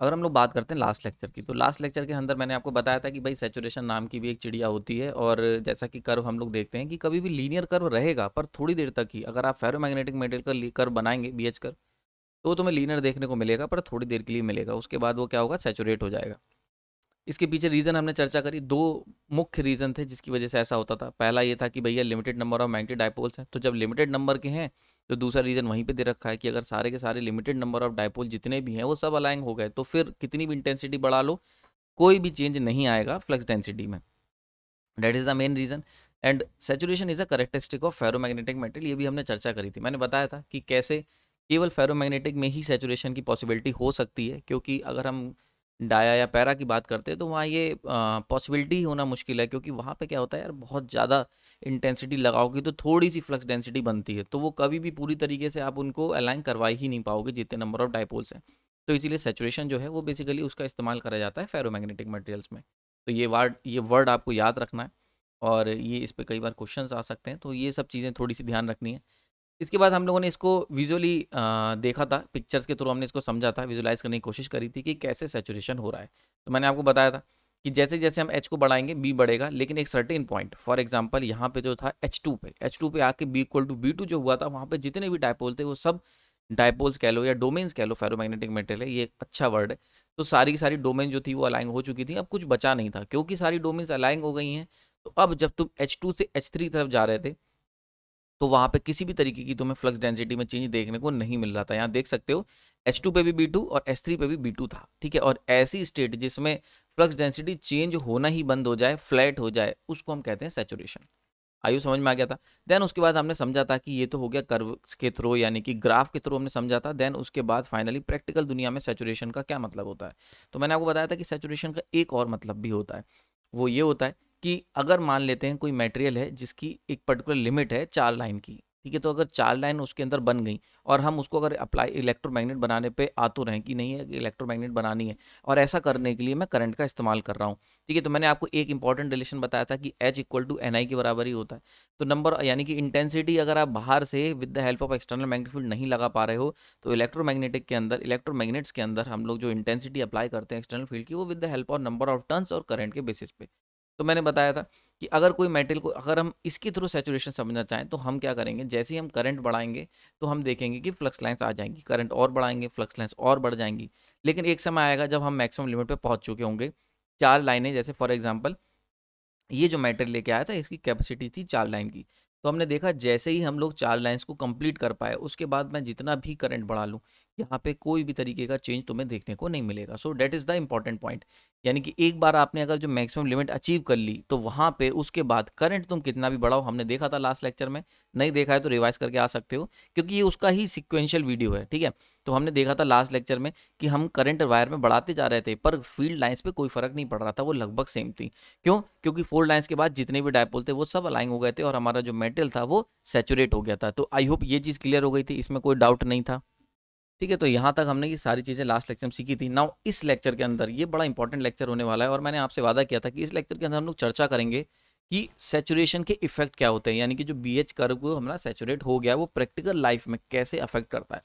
अगर हम लोग बात करते हैं लास्ट लेक्चर की तो लास्ट लेक्चर के अंदर मैंने आपको बताया था कि भाई सेचुरेशन नाम की भी एक चिड़िया होती है और जैसा कि कर्व हम लोग देखते हैं कि कभी भी लीनियर कर्व रहेगा पर थोड़ी देर तक ही अगर आप फेरोमैग्नेटिक मेटेरियल का कर्व बनाएंगे बी एच कर्व तो तुम्हें लीनियर देखने को मिलेगा पर थोड़ी देर के लिए मिलेगा उसके बाद वो क्या होगा सेचुरेट हो जाएगा इसके पीछे रीज़न हमने चर्चा करी दो मुख्य रीज़न थे जिसकी वजह से ऐसा होता था पहला ये था कि भैया limited number of magnetic dipoles हैं तो जब लिमिटेड नंबर के हैं तो दूसरा रीज़न वहीं पे दे रखा है कि अगर सारे के सारे लिमिटेड नंबर ऑफ डायपोल जितने भी हैं वो सब अलाइंग हो गए तो फिर कितनी भी इंटेंसिटी बढ़ा लो कोई भी चेंज नहीं आएगा फ्लक्स डेंसिटी में that is the main reason and saturation is a characteristic of ferromagnetic metal ये भी हमने चर्चा करी थी मैंने बताया था कि कैसे केवल फेरोमैग्नेटिक में ही सेचुरेशन की पॉसिबिलिटी हो सकती है क्योंकि अगर हम डाया या पैरा की बात करते हैं तो वहाँ ये पॉसिबिलिटी होना मुश्किल है क्योंकि वहाँ पे क्या होता है यार बहुत ज़्यादा इंटेंसिटी लगाओगे तो थोड़ी सी फ्लक्स डेंसिटी बनती है तो वो कभी भी पूरी तरीके से आप उनको अलाइन करवा ही नहीं पाओगे जितने नंबर ऑफ डाइपोल्स हैं तो इसीलिए सेचुरेशन जो है वो बेसिकली उसका इस्तेमाल करा जाता है फेरोमैग्नेटिक मटेरियल्स में तो ये वर्ड ये वर्ड आपको याद रखना है और ये इस पर कई बार क्वेश्चन आ सकते हैं तो ये सब चीज़ें थोड़ी सी ध्यान रखनी है इसके बाद हम लोगों ने इसको विजुअली देखा था पिक्चर्स के थ्रू हमने इसको समझा था विजुलाइज करने की कोशिश करी थी कि कैसे सेचुरेशन हो रहा है तो मैंने आपको बताया था कि जैसे जैसे हम एच को बढ़ाएंगे बी बढ़ेगा लेकिन एक सर्टेन पॉइंट फॉर एग्जाम्पल यहाँ पे जो था एच टू पे एच टू पे आके B equal to B two जो हुआ था वहाँ पे जितने भी डायपोल थे वो सब डायपोल्स कह लो या डोमेन्स कह लो फेरोमैग्नेटिक मेटेरियल है ये एक अच्छा वर्ड है तो सारी की सारी डोमेन जो थी वो अलाइंग हो चुकी थी अब कुछ बचा नहीं था क्योंकि सारी डोमेन्स अलाइंग हो गई हैं तो अब जब तुम एच टू से एच थ्री तरफ जा रहे थे तो वहाँ पे किसी भी तरीके की तुम्हें फ्लक्स डेंसिटी में चेंज देखने को नहीं मिल रहा था यहाँ देख सकते हो एस टू पे भी बी टू और एस थ्री पे भी बी टू था ठीक है और ऐसी स्टेट जिसमें फ्लक्स डेंसिटी चेंज होना ही बंद हो जाए फ्लैट हो जाए उसको हम कहते हैं सेचुरेशन आयु समझ में आ गया था देन उसके बाद हमने समझा था कि ये तो हो गया कर्व के थ्रू यानी कि ग्राफ के थ्रू हमने समझा था देन उसके बाद फाइनली प्रैक्टिकल दुनिया में सेचुरेशन का क्या मतलब होता है तो मैंने आपको बताया था कि सेचुरेशन का एक और मतलब भी होता है वो ये होता है कि अगर मान लेते हैं कोई मटेरियल है जिसकी एक पर्टिकुलर लिमिट है चार लाइन की ठीक है तो अगर चार लाइन उसके अंदर बन गई और हम उसको अगर अप्लाई इलेक्ट्रोमैग्नेट बनाने पे आ तो रहें कि नहीं इलेक्ट्रोमैग्नेट बनानी है और ऐसा करने के लिए मैं करंट का इस्तेमाल कर रहा हूँ ठीक है तो मैंने आपको एक इंपॉर्टेंट रिलेशन बताया था कि H equal to N I के बराबर ही होता है तो नंबर यानी कि इंटेंसिटी अगर आप बाहर से with the help of external magnet field नहीं लगा पा रहे हो तो इलेक्ट्रोमैग्नेटिक के अंदर इलेक्ट्रोमैग्नेट्स के अंदर हम लोग जो इंटेंसिटी अप्लाई करते हैं एक्सटर्नल फील्ड की वो with the help of number of turns और करंट के बेसिस पे तो मैंने बताया था कि अगर कोई मेटल को अगर हम इसके थ्रू सेचुरेशन समझना चाहें तो हम क्या करेंगे जैसे ही हम करंट बढ़ाएंगे तो हम देखेंगे कि फ्लक्स लाइन्स आ जाएंगी करंट और बढ़ाएंगे फ्लक्स लाइन्स और बढ़ जाएंगी लेकिन एक समय आएगा जब हम मैक्सिमम लिमिट पर पहुंच चुके होंगे चार लाइनें जैसे फॉर एग्जाम्पल ये जो मेटल लेके आया था इसकी कैपेसिटी थी चार लाइन की तो हमने देखा जैसे ही हम लोग चार लाइन्स को कंप्लीट कर पाए उसके बाद मैं जितना भी करंट बढ़ा लूँ यहाँ पे कोई भी तरीके का चेंज तुम्हें देखने को नहीं मिलेगा so that is the important point यानी कि एक बार आपने अगर जो मैक्सिमम लिमिट अचीव कर ली तो वहाँ पे उसके बाद करंट तुम कितना भी बढ़ाओ हमने देखा था लास्ट लेक्चर में नहीं देखा है तो रिवाइज करके आ सकते हो क्योंकि ये उसका ही सिक्वेंशियल वीडियो है ठीक है तो हमने देखा था लास्ट लेक्चर में कि हम करंट वायर में बढ़ाते जा रहे थे पर फील्ड लाइन्स पर कोई फर्क नहीं पड़ रहा था वो लगभग सेम थी क्यों क्योंकि फोल्ड लाइन्स के बाद जितने भी डायपोल थे वो सब अलाइन हो गए थे और हमारा जो मेटल था वो सेचुरेट हो गया था तो आई होप ये चीज़ क्लियर हो गई थी इसमें कोई डाउट नहीं था ठीक है तो यहाँ तक हमने ये सारी चीज़ें लास्ट लेक्चर में सीखी थी नाउ इस लेक्चर के अंदर ये बड़ा इंपॉर्टेंट लेक्चर होने वाला है और मैंने आपसे वादा किया था कि इस लेक्चर के अंदर हम लोग चर्चा करेंगे कि सेचुरेशन के इफेक्ट क्या होते हैं यानी कि जो बी एच कर्व को हमारा सेचुरेट हो गया वो प्रैक्टिकल लाइफ में कैसे अफेक्ट करता है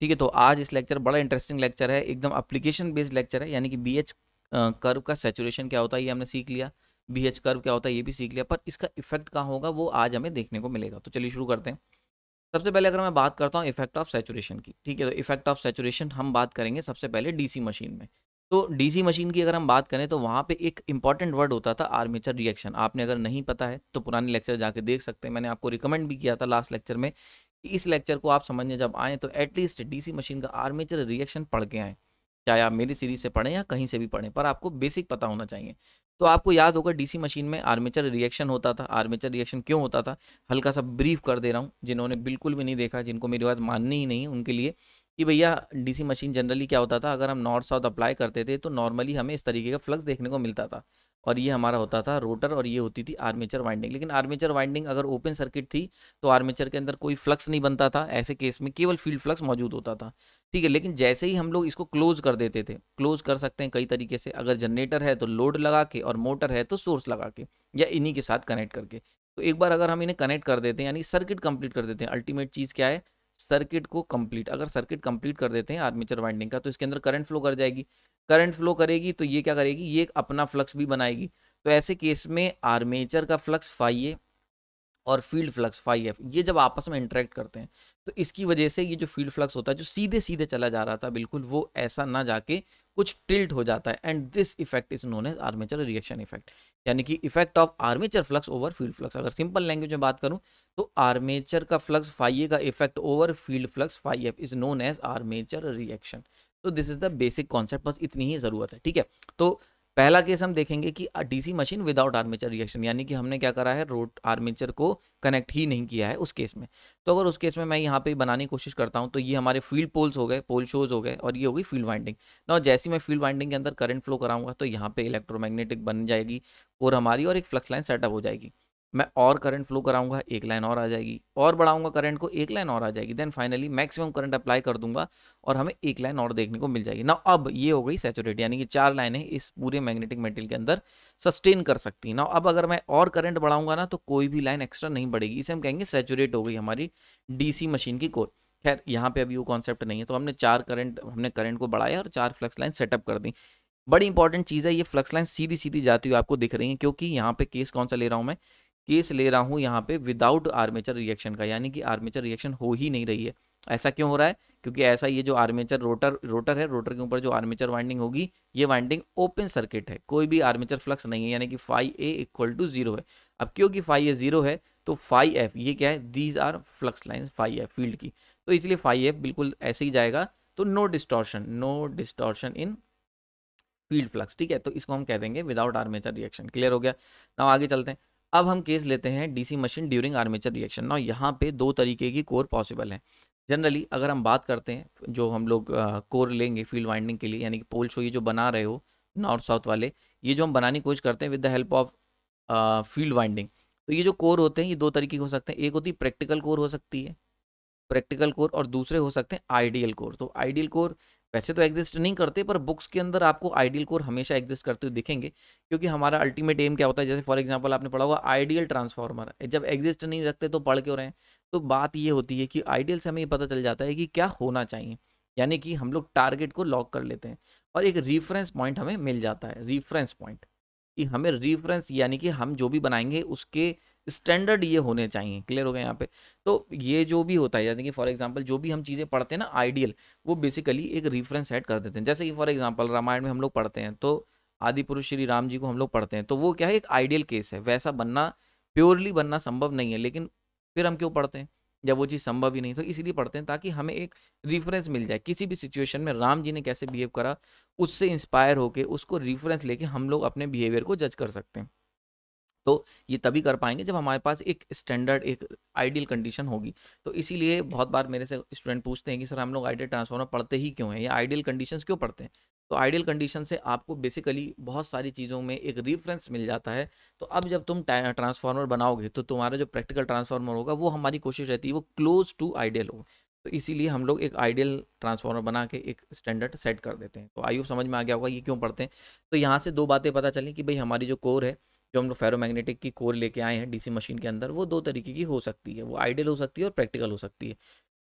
ठीक है तो आज इस लेक्चर बड़ा इंटरेस्टिंग लेक्चर है एकदम अप्लीकेशन बेस्ड लेक्चर है यानी कि बी एच कर्व का सेचुरेशन क्या होता है ये हमने सीख लिया बी एच कर्व क्या होता है ये भी सीख लिया पर इसका इफेक्ट कहाँ होगा वो आज हमें देखने को मिलेगा तो चलिए शुरू करते हैं सबसे पहले अगर मैं बात करता हूँ इफेक्ट ऑफ सेचुरेशन की ठीक है तो इफेक्ट ऑफ सेचुरेशन हम बात करेंगे सबसे पहले डीसी मशीन में तो डीसी मशीन की अगर हम बात करें तो वहाँ पे एक इंपॉर्टेंट वर्ड होता था आर्मेचर रिएक्शन आपने अगर नहीं पता है तो पुराने लेक्चर जाके देख सकते हैं मैंने आपको रिकमेंड भी किया था लास्ट लेक्चर में कि इस लेक्चर को आप समझने जब आएँ तो एटलीस्ट डी मशीन का आर्मेचर रिएक्शन पढ़ के आएँ चाहे आप मेरी सीरीज से पढ़ें या कहीं से भी पढ़ें पर आपको बेसिक पता होना चाहिए तो आपको याद होगा डीसी मशीन में आर्मेचर रिएक्शन होता था आर्मेचर रिएक्शन क्यों होता था हल्का सा ब्रीफ कर दे रहा हूँ जिन्होंने बिल्कुल भी नहीं देखा जिनको मेरी बात माननी ही नहीं उनके लिए कि भैया डीसी मशीन जनरली क्या होता था अगर हम नॉर्थ साउथ अप्लाई करते थे तो नॉर्मली हमें इस तरीके का फ्लक्स देखने को मिलता था और ये हमारा होता था रोटर और ये होती थी आर्मेचर वाइंडिंग लेकिन आर्मेचर वाइंडिंग अगर ओपन सर्किट थी तो आर्मेचर के अंदर कोई फ्लक्स नहीं बनता था ऐसे केस में केवल फील्ड फ्लक्स मौजूद होता था ठीक है लेकिन जैसे ही हम लोग इसको क्लोज कर देते थे क्लोज कर सकते हैं कई तरीके से अगर जनरेटर है तो लोड लगा के और मोटर है तो सोर्स लगा के या इन्हीं के साथ कनेक्ट करके तो एक बार अगर हम इन्हें कनेक्ट कर देते हैं यानी सर्किट कंप्लीट कर देते हैं अल्टीमेट चीज़ क्या है सर्किट को कंप्लीट अगर सर्किट कंप्लीट कर देते हैं आर्मेचर वाइंडिंग का तो इसके अंदर करंट फ्लो कर जाएगी करंट फ्लो करेगी तो ये क्या करेगी ये अपना फ्लक्स भी बनाएगी तो ऐसे केस में आर्मेचर का फ्लक्स फाइए और फील्ड फ्लक्स फाइव एफ ये जब आपस में इंटरेक्ट करते हैं तो इसकी वजह से ये जो फील्ड फ्लक्स होता है जो सीधे सीधे चला जा रहा था बिल्कुल वो ऐसा ना जाके कुछ टिल्ट हो जाता है and this effect is known as armature reaction effect यानी कि effect of armature flux over field flux अगर सिंपल लैंग्वेज में बात करूं तो आर्मेचर का फ्लक्स फाइए का effect over field flux phi A is known as armature reaction तो this is the basic concept बस इतनी ही जरूरत है ठीक है तो पहला केस हम देखेंगे कि DC machine without armature reaction यानी कि हमने क्या करा है रोड आर्मेचर को कनेक्ट ही नहीं किया है उस केस में तो अगर उस केस में मैं यहाँ पे बनाने की कोशिश करता हूँ तो ये हमारे फील्ड पोल्स हो गए पोल शोज हो गए और ये होगी फील्ड वाइंडिंग ना जैसी मैं फील्ड वाइंडिंग के अंदर करंट फ्लो कराऊंगा तो यहाँ पे इलेक्ट्रोमैग्नेटिक बन जाएगी और हमारी और एक फ्लक्स लाइन सेटअप हो जाएगी मैं और करंट फ्लो कराऊंगा एक लाइन और आ जाएगी और बढ़ाऊंगा करंट को एक लाइन और आ जाएगी then finally maximum current apply कर दूंगा और हमें एक लाइन और देखने को मिल जाएगी ना अब ये हो गई सेचुरेट यानी कि चार लाइनें इस पूरे मैग्नेटिक मेटेरियल के अंदर सस्टेन कर सकती हैं ना अब अगर मैं और करंट बढ़ाऊंगा ना तो कोई भी लाइन एक्स्ट्रा नहीं बढ़ेगी इसे हम कहेंगे सेचुरेट हो गई हमारी डीसी मशीन की कोर खैर यहाँ पे अभी वो कॉन्सेप्ट नहीं है तो हमने चार करंट हमने करंट को बढ़ाया और चार फ्लक्स लाइन सेटअप कर दी बड़ी इंपॉर्टेंट चीज़ है ये फ्लक्स लाइन सीधी सीधी जाती हुई आपको दिख रही है क्योंकि यहाँ पे केस कौन सा ले रहा हूँ मैं केस ले रहा हूँ यहाँ पे विदाउट आर्मेचर रिएक्शन का यानी कि आर्मेचर रिएक्शन हो ही नहीं रही है ऐसा क्यों हो रहा है क्योंकि ऐसा ये जो आर्मेचर रोटर रोटर है रोटर के ऊपर जो आर्मेचर वाइंडिंग होगी ये वाइंडिंग ओपन सर्किट है कोई भी आर्मेचर फ्लक्स नहीं है यानी कि phi A equal to zero है अब क्योंकि फाइव ए जीरो है तो फाइव एफ ये क्या है these are flux line phi F field की तो इसलिए फाइव एफ बिल्कुल ऐसे ही जाएगा तो no distortion no distortion in field flux ठीक है तो इसको हम कह देंगे विदाउट आर्मेचर रिएक्शन क्लियर हो गया ना आगे चलते हैं अब हम केस लेते हैं DC machine during armature reaction ना यहाँ पे दो तरीके की कोर पॉसिबल है जनरली अगर हम बात करते हैं जो हम लोग कोर लेंगे फील्ड वाइंडिंग के लिए यानी कि पोल शो ये जो बना रहे हो नॉर्थ साउथ वाले ये जो हम बनाने की कोशिश करते हैं with the help of field winding तो ये जो कोर होते हैं ये दो तरीके हो सकते हैं एक होती है प्रैक्टिकल कोर हो सकती है प्रैक्टिकल कोर और दूसरे हो सकते हैं आइडियल कोर तो आइडियल कोर वैसे तो एग्जिस्ट नहीं करते पर बुक्स के अंदर आपको आइडियल कोर हमेशा एग्जिस्ट करते हुए दिखेंगे क्योंकि हमारा अल्टीमेट एम क्या होता है जैसे फॉर एग्जांपल आपने पढ़ा हुआ आइडियल ट्रांसफॉर्मर जब एग्जिस्ट नहीं रखते तो पढ़ क्यों रहे हैं तो बात ये होती है कि आइडियल से हमें ये पता चल जाता है कि क्या होना चाहिए यानी कि हम लोग टारगेट को लॉक कर लेते हैं और एक रिफ़रेंस पॉइंट हमें मिल जाता है रिफरेंस पॉइंट कि हमें रिफरेंस यानी कि हम जो भी बनाएंगे उसके स्टैंडर्ड ये होने चाहिए क्लियर हो गया यहाँ पे तो ये जो भी होता है यानी कि फॉर एग्जांपल जो भी हम चीज़ें पढ़ते हैं ना आइडियल वो बेसिकली एक रेफरेंस सेट कर देते हैं जैसे कि फॉर एग्जांपल रामायण में हम लोग पढ़ते हैं तो आदि पुरुष श्री राम जी को हम लोग पढ़ते हैं तो वो क्या है एक आइडियल केस है वैसा बनना प्योरली बनना संभव नहीं है लेकिन फिर हम क्यों पढ़ते हैं जब वो चीज़ संभव ही नहीं तो इसीलिए पढ़ते हैं ताकि हमें एक रेफरेंस मिल जाए किसी भी सिचुएशन में राम जी ने कैसे बिहेव करा उससे इंस्पायर होकर उसको रेफरेंस लेके हम लोग अपने बिहेवियर को जज कर सकते हैं तो ये तभी कर पाएंगे जब हमारे पास एक स्टैंडर्ड एक आइडियल कंडीशन होगी तो इसीलिए बहुत बार मेरे से स्टूडेंट पूछते हैं कि सर हम लोग आइडियल ट्रांसफॉर्मर पढ़ते ही क्यों हैं या आइडियल कंडीशंस क्यों पढ़ते हैं तो आइडियल कंडीशन से आपको बेसिकली बहुत सारी चीज़ों में एक रेफरेंस मिल जाता है तो अब जब तुम ट्रांसफार्मर बनाओगे तो तुम्हारा जो प्रैक्टिकल ट्रांसफार्मर होगा वो हमारी कोशिश रहती है वो क्लोज टू आइडियल हो तो इसीलिए हम लोग एक आइडियल ट्रांसफार्मर बना के एक स्टैंडर्ड सेट कर देते हैं तो आई होप समझ में आ गया होगा ये क्यों पढ़ते हैं तो यहाँ से दो बातें पता चलें कि भाई हमारी जो कोर है जो हम लोग फेरोमैग्नेटिक की कोर लेके आए हैं डीसी मशीन के अंदर वो दो तरीके की हो सकती है वो आइडियल हो सकती है और प्रैक्टिकल हो सकती है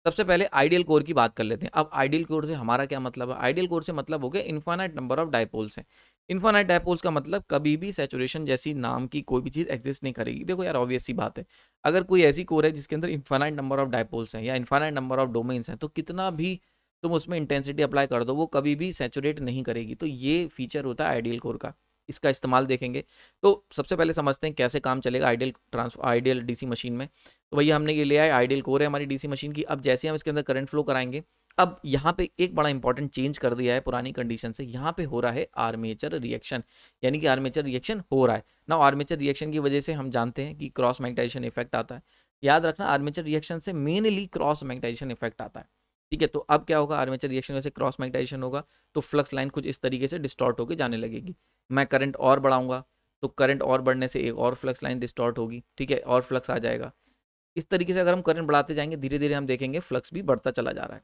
सबसे पहले आइडियल कोर की बात कर लेते हैं अब आइडियल कोर से हमारा क्या मतलब है आइडियल कोर से मतलब हो गया इन्फानाइट नंबर ऑफ डायपोल्स हैं इन्फानाइट डायपोल्स का मतलब कभी भी सेचुरेशन जैसी नाम की कोई भी चीज़ एग्जिस्ट नहीं करेगी देखो यार ऑब्वियस सी बात है अगर कोई ऐसी कोर है जिसके अंदर इन्फानाइट नंबर ऑफ डायपोल्स हैं या इन्फानाइट नंबर ऑफ डोमेन्स हैं तो कितना भी तुम उसमें इंटेंसिटी अप्लाई कर दो वो कभी भी सेचुरेट नहीं करेगी तो ये फीचर होता है आइडियल कोर का इसका इस्तेमाल देखेंगे तो सबसे पहले समझते हैं कैसे काम चलेगा ideal trans ideal DC machine में तो भैया हमने ये लिया है आइडियल कोर है हमारी डीसी मशीन की अब जैसे हम इसके अंदर करंट फ्लो कराएंगे अब यहाँ पे एक बड़ा इंपॉर्टेंट चेंज कर दिया है पुरानी कंडीशन से यहाँ पे हो रहा है आर्मेचर रिएक्शन यानी कि आर्मेचर रिएक्शन हो रहा है ना आर्मेचर रिएक्शन की वजह से हम जानते हैं कि क्रॉस मैग्नेटाइजेशन इफेक्ट आता है याद रखना आर्मेचर रिएक्शन से मेनली क्रॉस मैग्नेटाइजेशन इफेक्ट आता है ठीक है तो अब क्या होगा आर्मेचर रिएक्शन में से क्रॉस मैग्नेटाइजेशन होगा तो फ्लक्स लाइन कुछ इस तरीके से डिस्टॉर्ट होकर जाने लगेगी मैं करंट और बढ़ाऊंगा तो करंट और बढ़ने से एक और फ्लक्स लाइन डिस्टॉर्ट होगी ठीक है और फ्लक्स आ जाएगा इस तरीके से अगर हम करंट बढ़ाते जाएंगे धीरे धीरे हम देखेंगे फ्लक्स भी बढ़ता चला जा रहा है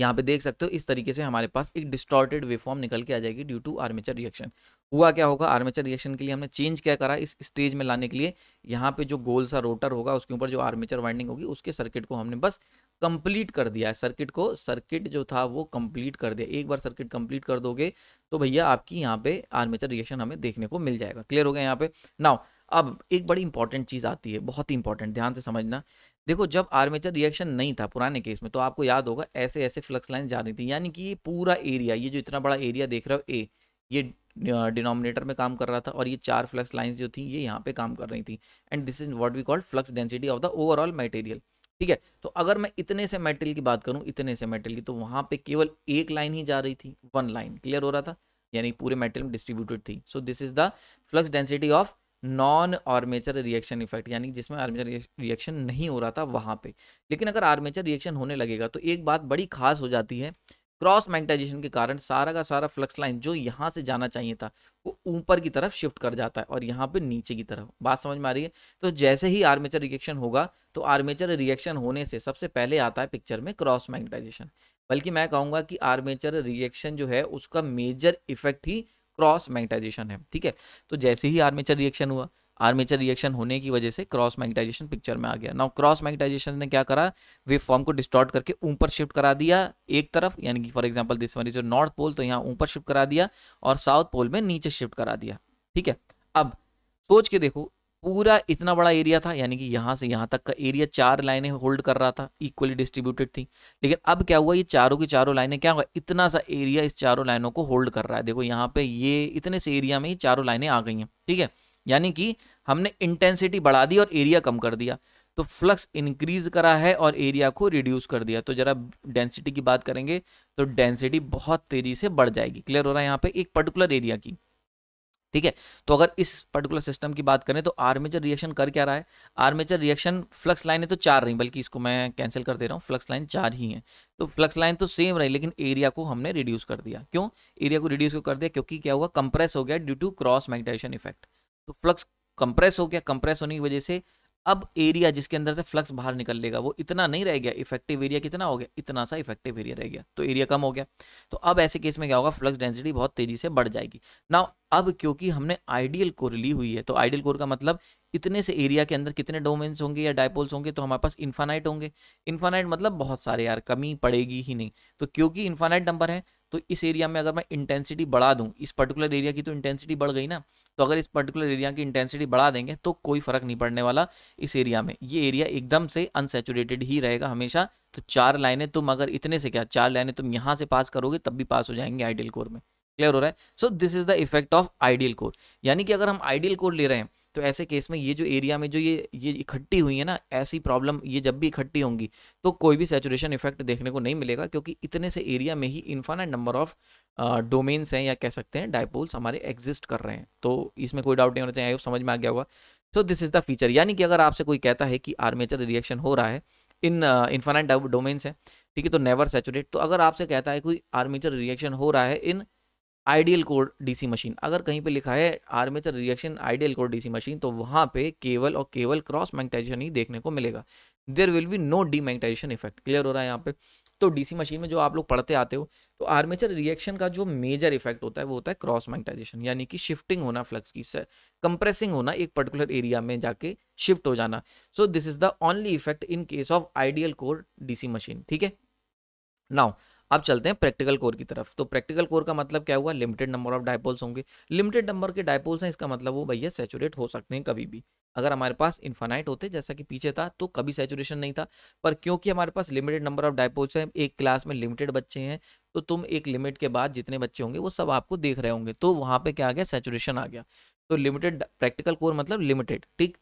यहाँ पे देख सकते हो इस तरीके से हमारे पास एक डिस्टॉर्टेड वेफॉर्म निकल के आ जाएगी ड्यू टू आर्मेचर रिएक्शन हुआ क्या होगा आर्मेचर रिएक्शन के लिए हमने चेंज क्या करा इस स्टेज में लाने के लिए यहाँ पे जो गोल सा रोटर होगा उसके ऊपर जो आर्मेचर वाइंडिंग होगी उसके सर्किट को हमने बस कंप्लीट कर दिया है सर्किट को सर्किट जो था वो कंप्लीट कर दिया एक बार सर्किट कंप्लीट कर दोगे तो भैया आपकी यहाँ पे आर्मेचर रिएक्शन हमें देखने को मिल जाएगा क्लियर हो गया यहाँ पे नाउ अब एक बड़ी इंपॉर्टेंट चीज़ आती है बहुत ही इंपॉर्टेंट ध्यान से समझना देखो जब आर्मेचर रिएक्शन नहीं था पुराने केस में तो आपको याद होगा ऐसे ऐसे फ्लक्स लाइन जा रही थी यानी कि ये पूरा एरिया ये जो इतना बड़ा एरिया देख रहे हो ए ये डिनोमिनेटर में काम कर रहा था और ये चार फ्लक्स लाइंस जो थी ये यहाँ पे काम कर रही थी and this is what we called flux density of the overall material ठीक है तो अगर मैं इतने से मेटल की बात करूँ इतने से मेटल की तो वहाँ पे केवल एक लाइन ही जा रही थी वन लाइन क्लियर हो रहा था यानी पूरे मेटल में डिस्ट्रीब्यूटेड थी so this is the flux density of non armature reaction effect यानी जिसमें आर्मेचर रिएक्शन नहीं हो रहा था वहाँ पे लेकिन अगर आर्मेचर रिएक्शन होने लगेगा तो एक बात बड़ी खास हो जाती है क्रॉस मैग्नेटाइजेशन के कारण सारा का सारा फ्लक्स लाइन जो यहाँ से जाना चाहिए था वो ऊपर की तरफ शिफ्ट कर जाता है और यहाँ पे नीचे की तरफ बात समझ में आ रही है तो जैसे ही आर्मेचर रिएक्शन होगा तो आर्मेचर रिएक्शन होने से सबसे पहले आता है पिक्चर में क्रॉस मैग्नेटाइजेशन बल्कि मैं कहूँगा कि आर्मेचर रिएक्शन जो है उसका मेजर इफेक्ट ही क्रॉस मैग्नेटाइजेशन है ठीक है तो जैसे ही आर्मेचर रिएक्शन हुआ आर्मेचर रिएक्शन होने की वजह से क्रॉस मैग्नेटाइजेशन पिक्चर में आ गया नाउ क्रॉस मैग्नेटाइजेशन ने क्या करा वेव फॉर्म को डिस्टॉर्ट करके ऊपर शिफ्ट करा दिया एक तरफ यानी कि for example this one is north pole तो यहाँ ऊपर शिफ्ट करा दिया और साउथ पोल में नीचे शिफ्ट करा दिया ठीक है अब सोच के देखो पूरा इतना बड़ा एरिया था यानी कि यहाँ से यहाँ तक का एरिया चार लाइनें होल्ड कर रहा था इक्वली डिस्ट्रीब्यूटेड थी लेकिन अब क्या हुआ ये चारों की चारों लाइनें क्या हुआ इतना सा एरिया इस चारों लाइनों को होल्ड कर रहा है देखो यहाँ पे ये इतने से एरिया में ये चारों लाइनें आ गई हैं ठीक है यानी कि हमने इंटेंसिटी बढ़ा दी और एरिया कम कर दिया तो फ्लक्स इंक्रीज करा है और एरिया को रिड्यूस कर दिया तो जरा डेंसिटी की बात करेंगे तो डेंसिटी बहुत तेजी से बढ़ जाएगी क्लियर हो रहा है यहाँ पे एक पर्टिकुलर एरिया की ठीक है तो अगर इस पर्टिकुलर सिस्टम की बात करें तो आर्मेचर रिएक्शन कर क्या रहा है आर्मेचर रिएक्शन फ्लक्स लाइन तो चार रही बल्कि इसको मैं कैंसिल कर दे रहा हूँ फ्लक्स लाइन चार ही है तो फ्लक्स लाइन तो सेम रही लेकिन एरिया को हमने रिड्यूस कर दिया क्यों एरिया को रिड्यूस क्यों कर दिया क्योंकि क्या हुआ कंप्रेस हो गया due to cross magnetization effect तो फ्लक्स कंप्रेस हो गया कंप्रेस होने की वजह से अब एरिया जिसके अंदर से फ्लक्स बाहर निकल लेगा वो इतना नहीं रह गया इफेक्टिव एरिया कितना हो गया इतना सा इफेक्टिव एरिया रह गया तो एरिया कम हो गया तो अब ऐसे केस में क्या होगा फ्लक्स डेंसिटी बहुत तेजी से बढ़ जाएगी ना अब क्योंकि हमने आइडियल कोर ली हुई है तो आइडियल कोर का मतलब इतने से एरिया के अंदर कितने डोमेन्स होंगे या डायपोल्स होंगे तो हमारे पास इन्फानाइट होंगे इन्फानाइट मतलब बहुत सारे यार कमी पड़ेगी ही नहीं तो क्योंकि इन्फानाइट नंबर है तो इस एरिया में अगर मैं इंटेंसिटी बढ़ा दूँ इस पर्टिकुलर एरिया की तो इंटेंसिटी बढ़ गई ना तो अगर इस पर्टिकुलर एरिया की इंटेंसिटी बढ़ा देंगे तो कोई फर्क नहीं पड़ने वाला इस एरिया में ये एरिया एकदम से अनसेचुरेटेड ही रहेगा हमेशा तो चार लाइनें तुम अगर इतने से क्या चार लाइनें तुम यहाँ से पास करोगे तब भी पास हो जाएंगे आइडियल कोर में क्लियर हो रहा है so this is the effect of ideal core यानी कि अगर हम आइडियल कोर ले रहे हैं तो ऐसे केस में ये जो एरिया में जो ये ये इकट्ठी हुई है ना ऐसी प्रॉब्लम ये जब भी इकट्ठी होंगी तो कोई भी सेचुरेशन इफेक्ट देखने को नहीं मिलेगा क्योंकि इतने से एरिया में ही इन्फानाइट नंबर ऑफ डोमेन्स हैं या कह सकते हैं डायपोल्स हमारे एग्जिस्ट कर रहे हैं तो इसमें कोई डाउट नहीं होना चाहिए समझ में आ गया हुआ so this is the feature यानी कि अगर आपसे कोई कहता है कि आर्मेचर रिएक्शन हो रहा है इन इन्फानाइट डोमेन्स हैं ठीक है तो नेवर सेचुरेट तो अगर आपसे कहता है कोई आर्मेचर रिएक्शन हो रहा है in ideal core DC machine अगर कहीं पे लिखा है armature reaction ideal core DC machine तो वहाँ पे केवल और केवल क्रॉस मैग्नेटाइजेशन ही देखने को मिलेगा there will be no demagnetization effect clear हो रहा है यहाँ पे तो डीसी मशीन में जो आप लोग पढ़ते आते हो तो आर्मेचर रिएक्शन का जो मेजर इफेक्ट होता है वो होता है क्रॉस मैग्नेटाइजेशन यानी कि शिफ्टिंग होना फ्लक्स की कंप्रेसिंग होना एक पर्टिकुलर एरिया में जाके शिफ्ट हो जाना so this is the only effect in case of ideal core DC machine ठीक है नाउ अब चलते हैं प्रैक्टिकल कोर की तरफ तो प्रैक्टिकल कोर का मतलब क्या हुआ लिमिटेड नंबर ऑफ डायपोल्स होंगे लिमिटेड नंबर के डायपोल्स हैं इसका मतलब वो भैया सेचुरेट हो सकते हैं कभी भी अगर हमारे पास इन्फानाइट होते जैसा कि पीछे था तो कभी सेचुरेशन नहीं था पर क्योंकि हमारे पास लिमिटेड नंबर ऑफ डायपोल्स हैं एक क्लास में लिमिटेड बच्चे हैं तो तुम एक लिमिट के बाद जितने बच्चे होंगे वो सब आपको देख रहे होंगे तो वहाँ पर क्या आ गया सेचुरेशन आ गया तो लिमिटेड प्रैक्टिकल कोर मतलब लिमिटेड ठीक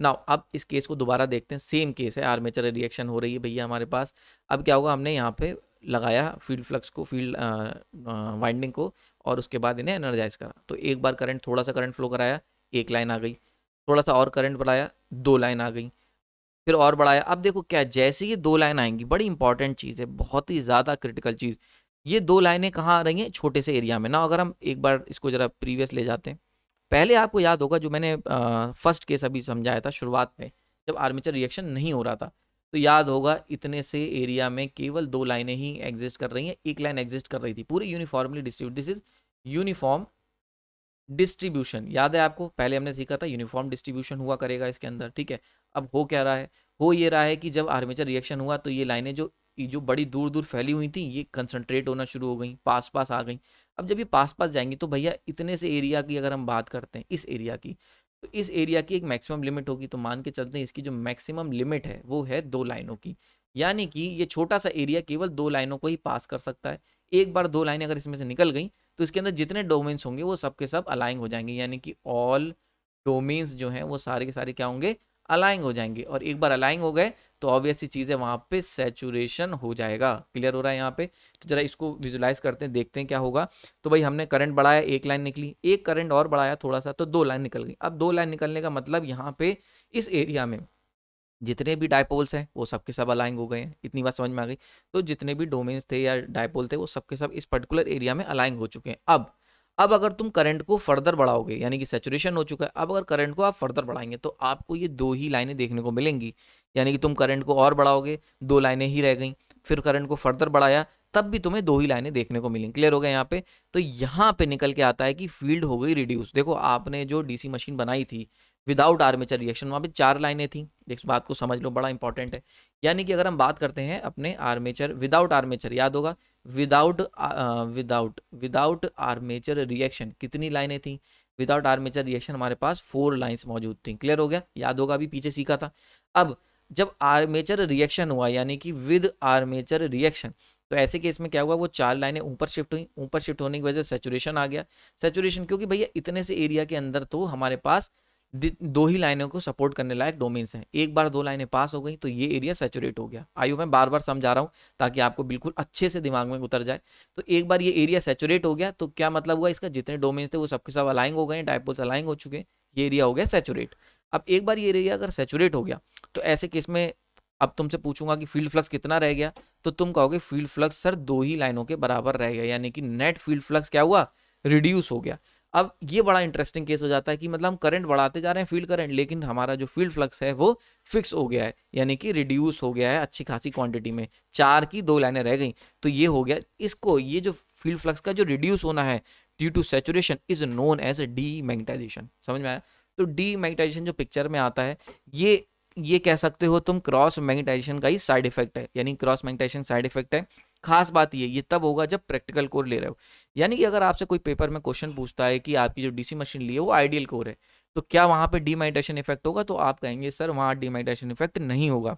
ना अब इस केस को दोबारा देखते हैं सेम केस है आर्मेचर रिएक्शन हो रही है भैया हमारे पास अब क्या होगा हमने यहाँ पे लगाया फील्ड फ्लक्स को फील्ड वाइंडिंग को और उसके बाद इन्हें एनर्जाइज करा तो एक बार करंट थोड़ा सा करंट फ्लो कराया एक लाइन आ गई थोड़ा सा और करंट बढ़ाया दो लाइन आ गई फिर और बढ़ाया अब देखो क्या जैसे ये दो लाइन आएंगी बड़ी इंपॉर्टेंट चीज़ है बहुत ही ज़्यादा क्रिटिकल चीज़ ये दो लाइनें कहाँ आ रही हैं छोटे से एरिया में ना अगर हम एक बार इसको ज़रा प्रीवियस ले जाते हैं पहले आपको याद होगा जो मैंने फर्स्ट केस अभी समझाया था शुरुआत में जब आर्मेचर रिएक्शन नहीं हो रहा था तो याद होगा इतने से एरिया में केवल दो लाइनें ही एग्जिस्ट कर रही हैं एक लाइन एग्जिस्ट कर रही थी पूरी uniformly distribute this is uniform distribution याद है आपको पहले हमने सीखा था यूनिफॉर्म डिस्ट्रीब्यूशन हुआ करेगा इसके अंदर ठीक है अब हो क्या रहा है हो ये रहा है कि जब आर्मेचर रिएक्शन हुआ तो ये लाइनें जो जो बड़ी दूर दूर फैली हुई थी ये कंसनट्रेट होना शुरू हो गई पास पास आ गई अब जब ये पास पास जाएंगी तो भैया इतने से एरिया की अगर हम बात करते हैं इस एरिया की तो इस एरिया की एक मैक्सिमम लिमिट होगी तो मान के चलते हैं इसकी जो मैक्सिमम लिमिट है वो है दो लाइनों की यानी कि ये छोटा सा एरिया केवल दो लाइनों को ही पास कर सकता है एक बार दो लाइनें अगर इसमें से निकल गई तो इसके अंदर जितने डोमेन्स होंगे वो सब के सब अलाइन हो जाएंगे यानी कि ऑल डोमेन्स जो हैं वो सारे के सारे क्या होंगे अलाइंग हो जाएंगे और एक बार अलाइंग हो गए तो ऑब्वियसली चीज़ें वहाँ पे सेचुरेशन हो जाएगा क्लियर हो रहा है यहाँ पे तो ज़रा इसको विजुलाइज करते हैं देखते हैं क्या होगा तो भाई हमने करंट बढ़ाया एक लाइन निकली एक करंट और बढ़ाया थोड़ा सा तो दो लाइन निकल गई अब दो लाइन निकलने का मतलब यहाँ पे इस एरिया में जितने भी डायपोल्स हैं वो सबके सब अलाइंग हो गए हैं इतनी बात समझ में आ गई तो जितने भी डोमेन्स थे या डायपोल थे वो सबके सब इस पर्टिकुलर एरिया में अलाइंग हो चुके हैं अब अब अगर तुम करंट को फर्दर बढ़ाओगे यानी कि सेचुरेशन हो चुका है अब अगर करंट को आप फर्दर बढ़ाएंगे तो आपको ये दो ही लाइनें देखने को मिलेंगी यानी कि तुम करंट को और बढ़ाओगे दो लाइनें ही रह गई फिर करंट को फर्दर बढ़ाया तब भी तुम्हें दो ही लाइनें देखने को मिलेंगी क्लियर हो गया यहाँ पे तो यहाँ पे निकल के आता है कि फील्ड हो गई रिड्यूस देखो आपने जो डीसी मशीन बनाई थी विदाउट आर्मेचर रिएक्शन वहाँ पे चार लाइनें थी इस बात को समझ लो बड़ा इंपॉर्टेंट है यानी कि अगर हम बात करते हैं अपने आर्मेचर विदाउट आर्मेचर याद होगा without without without armature reaction कितनी लाइनें थी विदाउट आर्मेचर रिएक्शन हमारे पास फोर लाइंस मौजूद थी क्लियर हो गया याद होगा अभी पीछे सीखा था अब जब आर्मेचर रिएक्शन हुआ यानी कि विद आर्मेचर रिएक्शन तो ऐसे केस में क्या हुआ वो चार लाइनें ऊपर शिफ्ट हुई ऊपर शिफ्ट होने की वजह से सेचुरेशन आ गया सेचुरेशन क्योंकि भैया इतने से एरिया के अंदर तो हमारे पास दो ही लाइनों को सपोर्ट करने लायक डोमेन्स हैं एक बार दो लाइनें पास हो गई तो ये एरिया सेचुरेट हो गया आइयो मैं बार बार समझा रहा हूँ ताकि आपको बिल्कुल अच्छे से दिमाग में उतर जाए तो एक बार ये एरिया सेचुरेट हो गया तो क्या मतलब हुआ इसका जितने डोमेन्स थे वो सबके सब अलाइंग हो गए डायपोल्स अलाइंग हो चुके ये एरिया हो गया सेचुरेट अब एक बार ये एरिया अगर सेचुरेट हो गया तो ऐसे केस में अब तुमसे पूछूंगा कि फील्ड फ्लक्स कितना रह गया तो तुम कहोगे फील्ड फ्लक्स सर दो ही लाइनों के बराबर रह गया यानी कि नेट फील्ड फ्लक्स क्या हुआ रिड्यूस हो गया अब ये बड़ा इंटरेस्टिंग केस हो जाता है कि मतलब हम करंट बढ़ाते जा रहे हैं फील्ड करंट लेकिन हमारा जो फील्ड फ्लक्स है वो फिक्स हो गया है यानी कि रिड्यूस हो गया है अच्छी खासी क्वांटिटी में चार की दो लाइनें रह गई तो ये हो गया इसको ये जो फील्ड फ्लक्स का जो रिड्यूस होना है due to saturation is known as demagnetization समझ में आया तो डी मैग्नेटाइजेशन जो पिक्चर में आता है ये ये कह सकते हो तुम क्रॉस मैग्नेटाइजेशन का ही साइड इफेक्ट है यानी क्रॉस मैग्नेटाइजेशन साइड इफेक्ट है खास बात ये ये तब होगा जब प्रैक्टिकल कोर ले रहे हो यानी कि अगर आपसे कोई पेपर में क्वेश्चन पूछता है कि आपकी जो डीसी मशीन ली है वो आइडियल कोर है तो क्या वहाँ पे डीमाइटेशन इफेक्ट होगा तो आप कहेंगे सर वहाँ डीमाइटेशन इफेक्ट नहीं होगा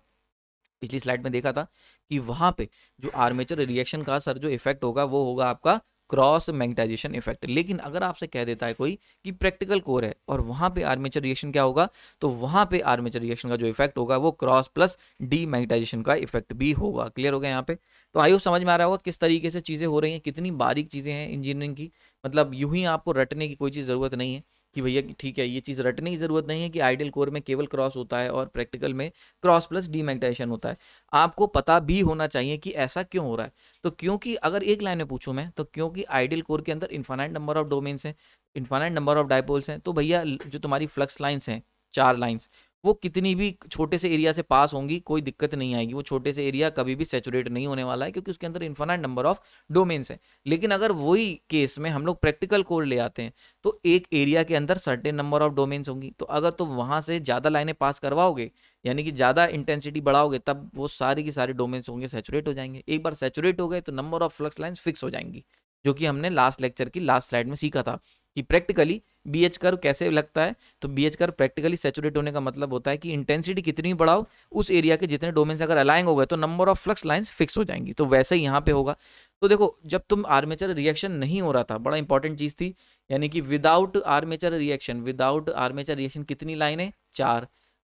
पिछली स्लाइड में देखा था कि वहाँ पे जो आर्मेचर रिएक्शन का सर जो इफेक्ट होगा वो होगा आपका क्रॉस मैग्नेटाइजेशन इफेक्ट लेकिन अगर आपसे कह देता है कोई कि प्रैक्टिकल कोर है और वहाँ पे आर्मेचर रिएक्शन क्या होगा तो वहाँ पे आर्मेचर रिएक्शन का जो इफेक्ट होगा वो क्रॉस प्लस डी मैग्नेटाइजेशन का इफेक्ट भी होगा क्लियर हो गया यहाँ पे तो आई होप समझ में आ रहा होगा किस तरीके से चीज़ें हो रही हैं कितनी बारीक चीज़ें हैं इंजीनियरिंग की मतलब यू ही आपको रटने की कोई चीज़ ज़रूरत नहीं है कि भैया ठीक है ये चीज़ रटने की ज़रूरत नहीं है कि आइडियल कोर में केवल क्रॉस होता है और प्रैक्टिकल में क्रॉस प्लस डीमैग्नेटाइजेशन होता है आपको पता भी होना चाहिए कि ऐसा क्यों हो रहा है तो क्योंकि अगर एक लाइन में पूछूँ मैं तो क्योंकि आइडियल कोर के अंदर इन्फानाइट नंबर ऑफ डोमेन्स हैं इन्फानाइट नंबर ऑफ डाइपोल्स हैं तो भैया जो तुम्हारी फ्लक्स लाइन्स हैं चार लाइन्स वो कितनी भी छोटे से एरिया से पास होंगी कोई दिक्कत नहीं आएगी वो छोटे से एरिया कभी भी सेचुरेट नहीं होने वाला है क्योंकि उसके अंदर इन्फानाइट नंबर ऑफ डोमेन्स है लेकिन अगर वही केस में हम लोग प्रैक्टिकल कोड ले आते हैं तो एक एरिया के अंदर सर्टेन नंबर ऑफ डोमेन्स होंगी तो अगर तुम तो वहाँ से ज़्यादा लाइनें पास करवाओगे यानी कि ज़्यादा इंटेंसिटी बढ़ाओगे तब वो सारी की सारी डोमेन्स होंगे सेचुरेट हो जाएंगे एक बार सेचुरेट हो गए तो number of flux lines fix हो जाएंगी जो कि हमने लास्ट लेक्चर की लास्ट स्लाइड में सीखा था कि प्रैक्टिकली बी एच कर कैसे लगता है तो बी एच कर प्रैक्टिकली सेचुरेट होने का मतलब होता है कि इंटेंसिटी कितनी बढ़ाओ उस एरिया के जितने डोमेन से अगर अलाइंग हो गए तो number of flux lines fix हो जाएंगी तो वैसे ही यहाँ पे होगा तो देखो जब तुम आर्मेचर रिएक्शन नहीं हो रहा था बड़ा इंपॉर्टेंट चीज़ थी यानी कि without armature reaction without armature reaction कितनी लाइनें चार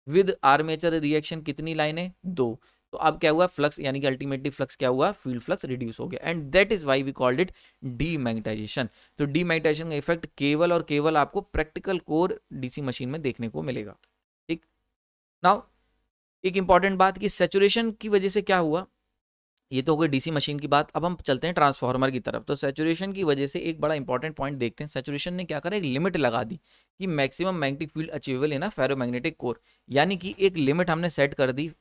विद आर्मेचर रिएक्शन कितनी लाइनें दो तो अब क्या हुआ फ्लक्स यानी कि अल्टीमेटली फ्लक्स क्या हुआ फील्ड फ्लक्स रिड्यूस हो गया and that is why we called it demagnetization तो डीमैग्नेटाइजेशन का इफेक्ट केवल और केवल आपको प्रैक्टिकल कोर डीसी मशीन में देखने को मिलेगा ठीक नाउ एक इंपॉर्टेंट बात कि सेचुरेशन की वजह से क्या हुआ ये तो हो गई डीसी मशीन की बात अब हम चलते हैं ट्रांसफार्मर की तरफ तो सेचुरेशन की वजह से एक बड़ा इंपॉर्टेंट पॉइंट देखते हैं सेचुरेशन ने क्या करा एक लिमिट लगा दी कि maximum magnetic field achievable in a ferromagnetic core यानी कि एक लिमिट हमने सेट कर दी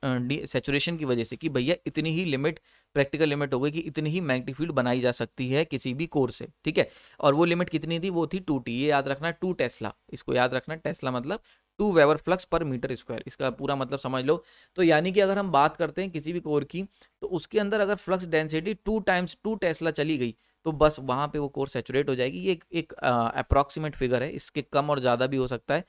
सेचुरेशन की वजह से कि भैया इतनी ही लिमिट प्रैक्टिकल लिमिट हो गई कि इतनी ही मैग्नेटिक फील्ड बनाई जा सकती है किसी भी कोर से ठीक है और वो लिमिट कितनी थी वो थी टू टी ये याद रखना टू टेस्ला इसको याद रखना टेस्ला मतलब two weber flux per meter square इसका पूरा मतलब समझ लो तो यानी कि अगर हम बात करते हैं किसी भी कोर की तो उसके अंदर अगर flux density two times two tesla चली गई तो बस वहाँ पे वो कोर सेचुरेट हो जाएगी ये एक अप्रॉक्सीमेट फिगर है इसके कम और ज़्यादा भी हो सकता है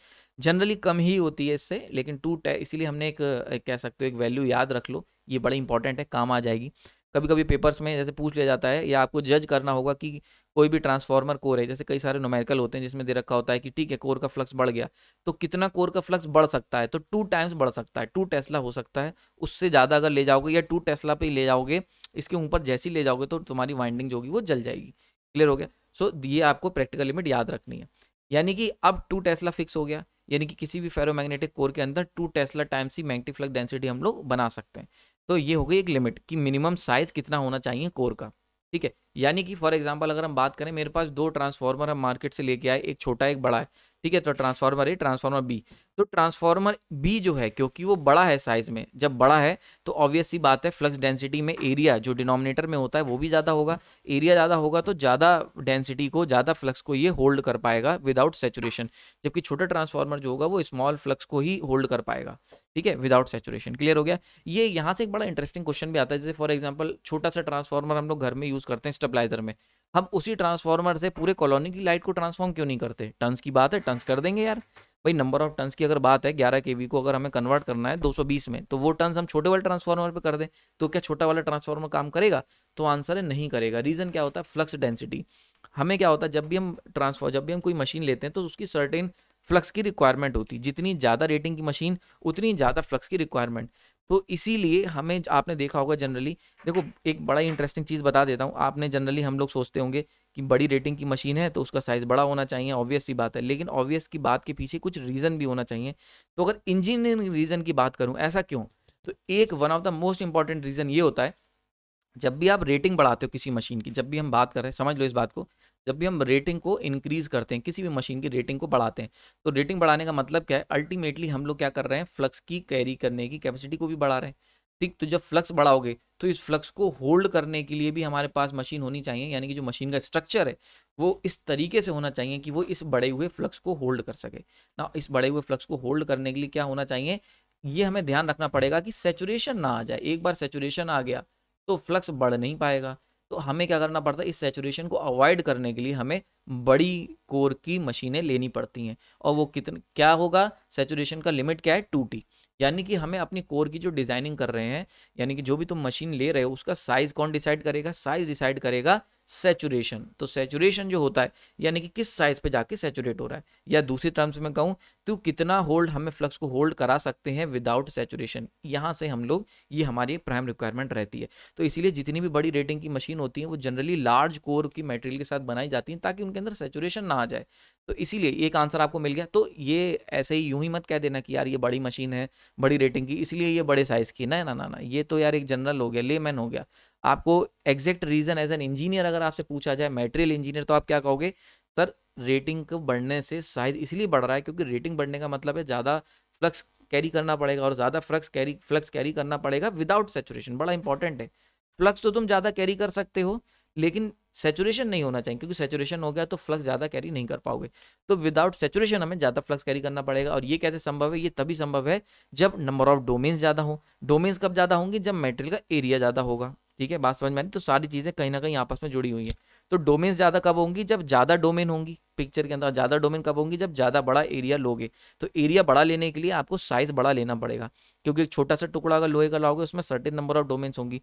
जनरली कम ही होती है इससे लेकिन टू टे इसीलिए हमने एक, एक कह सकते हो एक वैल्यू याद रख लो ये बड़ा इंपॉर्टेंट है काम आ जाएगी कभी कभी पेपर्स में जैसे पूछ लिया जाता है या आपको जज करना होगा कि कोई भी ट्रांसफार्मर कोर है जैसे कई सारे नोमेरिकल होते हैं जिसमें दे रखा होता है कि ठीक है कोर का फ्लक्स बढ़ गया तो कितना कोर का फ्लक्स बढ़ सकता है तो टू टाइम्स बढ़ सकता है टू टेस्ला हो सकता है उससे ज़्यादा अगर ले जाओगे या टू टेस्ला ही ले जाओगे इसके ऊपर जैसी ले जाओगे तो तुम्हारी वाइंडिंग जो होगी वो जल जाएगी क्लियर हो गया सो ये आपको प्रैक्टिकल लिमिट याद रखनी है यानी कि अब टू टेस्ला फिक्स हो गया यानी कि किसी भी फेरोमैग्नेटिक कोर के अंदर टू टेस्ला टाइम्स ही मैग्नेटिक फ्लक्स डेंसिटी हम लोग बना सकते हैं तो ये हो गई एक लिमिट कि मिनिमम साइज कितना होना चाहिए कोर का ठीक है यानी कि फॉर एग्जाम्पल अगर हम बात करें मेरे पास दो ट्रांसफार्मर हम मार्केट से लेके आए एक छोटा एक बड़ा है ठीक है तो ट्रांसफार्मर ए ट्रांसफार्मर बी तो ट्रांसफार्मर बी जो है क्योंकि वो बड़ा है साइज में जब बड़ा है तो ऑब्वियस सी बात है फ्लक्स डेंसिटी में एरिया जो डिनोमिनेटर में होता है वो भी ज़्यादा होगा एरिया ज़्यादा होगा तो ज़्यादा डेंसिटी को ज़्यादा फ्लक्स को ये होल्ड कर पाएगा विदाउट सेचुरेशन जबकि छोटा ट्रांसफार्मर जो होगा वो स्मॉल फ्लक्स को ही होल्ड कर पाएगा ठीक है विदाउट सेचुरेशन क्लियर हो गया ये यहाँ से एक बड़ा इंटरेस्टिंग क्वेश्चन भी आता है जैसे फॉर एग्जाम्पल छोटा सा ट्रांसफार्मर हम लोग घर में यूज़ करते हैं स्टेबलाइजर में हम उसी ट्रांसफार्मर से पूरे कॉलोनी की लाइट को ट्रांसफॉर्म क्यों नहीं करते टन्स की बात है टन्स कर देंगे यार भाई नंबर ऑफ टन्स की अगर बात है ग्यारह के वी को अगर हमें कन्वर्ट करना है 220 में तो वो टन्स हम छोटे वाले ट्रांसफार्मर पे कर दें तो क्या छोटा वाला ट्रांसफार्मर काम करेगा तो आंसर है नहीं करेगा रीज़न क्या होता है फ्लक्स डेंसिटी हमें क्या होता है जब भी हम ट्रांसफॉर जब भी हम कोई मशीन लेते हैं तो उसकी सर्टेन फ्लक्स की रिक्वायरमेंट होती जितनी ज़्यादा रेटिंग की मशीन उतनी ज़्यादा फ्लक्स की रिक्वायरमेंट तो इसीलिए हमें आपने देखा होगा जनरली देखो एक बड़ा इंटरेस्टिंग चीज़ बता देता हूँ आपने जनरली हम लोग सोचते होंगे कि बड़ी रेटिंग की मशीन है तो उसका साइज़ बड़ा होना चाहिए ऑब्वियस ही बात है लेकिन ऑब्वियस की बात के पीछे कुछ रीज़न भी होना चाहिए तो अगर इंजीनियरिंग रीज़न की बात करूँ ऐसा क्यों तो एक one of the most important reason ये होता है जब भी आप रेटिंग बढ़ाते हो किसी मशीन की जब भी हम बात कर रहे हैं समझ लो इस बात को जब भी हम रेटिंग को इंक्रीज़ करते हैं किसी भी मशीन की रेटिंग को बढ़ाते हैं तो रेटिंग बढ़ाने का मतलब क्या है अल्टीमेटली हम लोग क्या कर रहे हैं फ्लक्स की कैरी करने की कैपेसिटी को भी बढ़ा रहे हैं ठीक तो जब फ्लक्स बढ़ाओगे तो इस फ्लक्स को होल्ड करने के लिए भी हमारे पास मशीन होनी चाहिए यानी कि जो मशीन का स्ट्रक्चर है वो इस तरीके से होना चाहिए कि वो इस बड़े हुए फ्लक्स को होल्ड कर सके ना इस बड़े हुए फ्लक्स को होल्ड करने के लिए क्या होना चाहिए ये हमें ध्यान रखना पड़ेगा कि सेचुरेशन ना आ जाए एक बार सेचुरेशन आ गया तो फ्लक्स बढ़ नहीं पाएगा तो हमें क्या करना पड़ता है इस सेचुरेशन को अवॉइड करने के लिए हमें बड़ी कोर की मशीनें लेनी पड़ती हैं और वो कितने क्या होगा सेचुरेशन का लिमिट क्या है टू टी यानी कि हमें अपनी कोर की जो डिजाइनिंग कर रहे हैं यानी कि जो भी तुम मशीन ले रहे हो उसका साइज कौन डिसाइड करेगा साइज डिसाइड करेगा सेचुरेशन तो सेचुरेशन जो होता है यानी कि किस साइज पे जाके सेचुरेट हो रहा है या दूसरी टर्म्स में कहूँ तो कितना होल्ड हमें फ्लक्स को होल्ड करा सकते हैं विदाउट सेचुरेशन यहाँ से हम लोग ये हमारी प्राइम रिक्वायरमेंट रहती है तो इसीलिए जितनी भी बड़ी रेटिंग की मशीन होती है वो जनरली लार्ज कोर की मटेरियल के साथ बनाई जाती है ताकि उनके अंदर सेचुरेशन ना आ जाए तो इसीलिए एक आंसर आपको मिल गया तो ये ऐसे ही यूं ही मत कह देना कि यार ये बड़ी मशीन है बड़ी रेटिंग की इसलिए ये बड़े साइज़ की ना ना ना ये तो यार एक जनरल हो गया लेमैन हो गया आपको exact reason as an engineer अगर आपसे पूछा जाए मेटेरियल इंजीनियर तो आप क्या कहोगे सर रेटिंग को बढ़ने से साइज इसलिए बढ़ रहा है क्योंकि रेटिंग बढ़ने का मतलब है ज़्यादा फ्लक्स कैरी करना पड़ेगा और ज़्यादा फ्लक्स कैरी फ्लक्स कैरी करना पड़ेगा विदाउट सेचुरेशन बड़ा इंपॉर्टेंट है फ्लक्स तो तुम ज़्यादा कैरी कर सकते हो लेकिन सेचुरेशन नहीं होना चाहिए क्योंकि सेचुरेशन हो गया तो फ्लक्स ज़्यादा कैरी नहीं कर पाओगे तो विदाउट सेचुरेशन हमें ज़्यादा फ्लक्स कैरी करना पड़ेगा और ये कैसे संभव है ये तभी संभव है जब नंबर ऑफ डोमेन्स ज़्यादा हो डोमेन्स कब ज़्यादा होंगे जब मेटेरियल का एरिया ज़्यादा होगा ठीक है बात समझ में आई तो सारी चीज़ें कहीं ना कहीं आपस में जुड़ी हुई है तो डोमेन्स ज़्यादा कब होंगी जब ज़्यादा डोमेन होंगी पिक्चर के अंदर ज़्यादा डोमेन कब होंगी जब ज़्यादा बड़ा एरिया लोगे तो एरिया बड़ा लेने के लिए आपको साइज़ बड़ा लेना पड़ेगा क्योंकि एक छोटा सा टुकड़ा अगर लोहे का लाओगे उसमें सर्टेन नंबर ऑफ डोमेन्स होंगी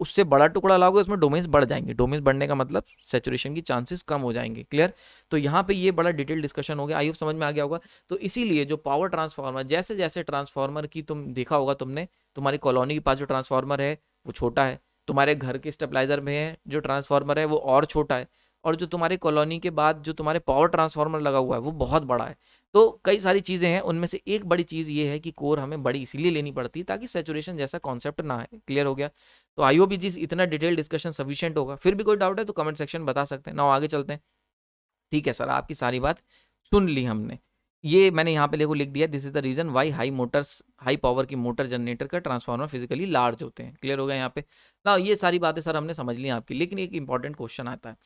उससे बड़ा टुकड़ा लाओगे उसमें डोमेन्स बढ़ जाएंगे डोमेन्स बढ़ने का मतलब सेचुरेशन की चांसेस कम हो जाएंगे क्लियर तो यहाँ पे ये बड़ा डिटेल डिस्कशन हो गया आई होप समझ में आ गया होगा तो इसीलिए जो पावर ट्रांसफार्मर जैसे जैसे ट्रांसफार्मर की तुम देखा होगा तुमने तुम्हारी कॉलोनी के पास जो ट्रांसफार्मर है वो छोटा है तुम्हारे घर के स्टेबलाइजर में है जो ट्रांसफार्मर है वो और छोटा है और जो तुम्हारे कॉलोनी के बाद जो तुम्हारे पावर ट्रांसफार्मर लगा हुआ है वो बहुत बड़ा है तो कई सारी चीज़ें हैं उनमें से एक बड़ी चीज़ ये है कि कोर हमें बड़ी इसीलिए लेनी पड़ती है ताकि सेचुरेशन जैसा कॉन्सेप्ट ना है क्लियर हो गया तो आई ओ जिस इतना डिटेल डिस्कशन सफिशियंट होगा फिर भी कोई डाउट है तो कमेंट सेक्शन बता सकते हैं ना आगे चलते हैं ठीक है सर आपकी सारी बात सुन ली हमने ये मैंने यहाँ पे लिख दिया this is the reason why high motors high power की मोटर जनरेटर का ट्रांसफार्मर फिजिकली लार्ज होते हैं क्लियर हो गया यहाँ पे ना हाँ, ये सारी बातें सर हमने समझ ली आपकी लेकिन एक इंपॉर्टेंट क्वेश्चन आता है